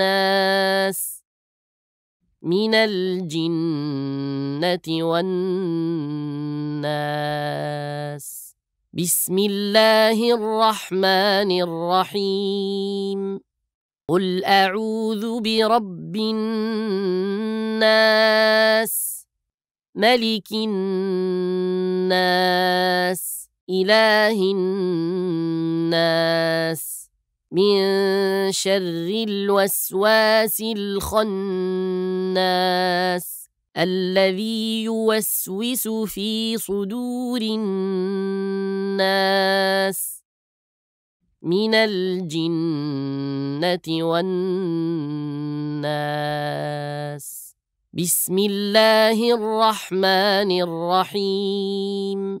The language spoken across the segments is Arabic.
الناس من الجنة والناس بسم الله الرحمن الرحيم قل أعوذ برب الناس ملك الناس إله الناس من شر الوسواس الخناس الذي يوسوس في صدور الناس من الجنة والناس بسم الله الرحمن الرحيم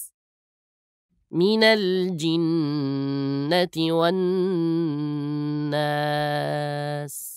من الجنة والناس